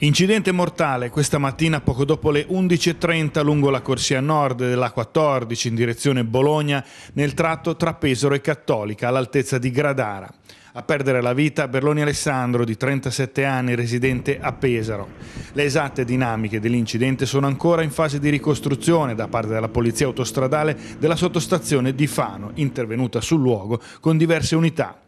Incidente mortale questa mattina poco dopo le 11.30 lungo la corsia nord della 14 in direzione Bologna nel tratto tra Pesaro e Cattolica all'altezza di Gradara. A perdere la vita Berloni Alessandro di 37 anni residente a Pesaro. Le esatte dinamiche dell'incidente sono ancora in fase di ricostruzione da parte della polizia autostradale della sottostazione di Fano intervenuta sul luogo con diverse unità.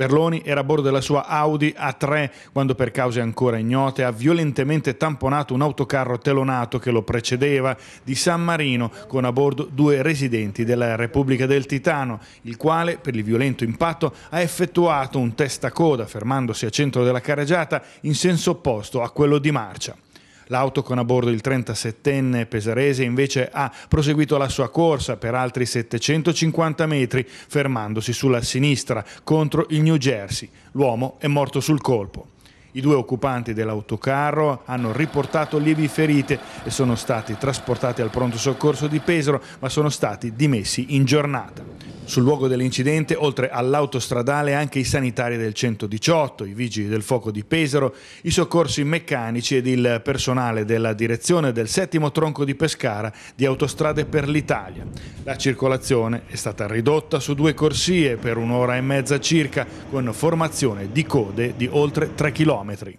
Berloni era a bordo della sua Audi A3 quando per cause ancora ignote ha violentemente tamponato un autocarro telonato che lo precedeva di San Marino con a bordo due residenti della Repubblica del Titano, il quale per il violento impatto ha effettuato un testacoda fermandosi a centro della carreggiata in senso opposto a quello di marcia. L'auto con a bordo il 37enne pesarese invece ha proseguito la sua corsa per altri 750 metri, fermandosi sulla sinistra contro il New Jersey. L'uomo è morto sul colpo. I due occupanti dell'autocarro hanno riportato lievi ferite e sono stati trasportati al pronto soccorso di Pesaro, ma sono stati dimessi in giornata. Sul luogo dell'incidente, oltre all'autostradale, anche i sanitari del 118, i vigili del fuoco di Pesaro, i soccorsi meccanici ed il personale della direzione del settimo tronco di Pescara di Autostrade per l'Italia. La circolazione è stata ridotta su due corsie per un'ora e mezza circa, con formazione di code di oltre 3 chilometri.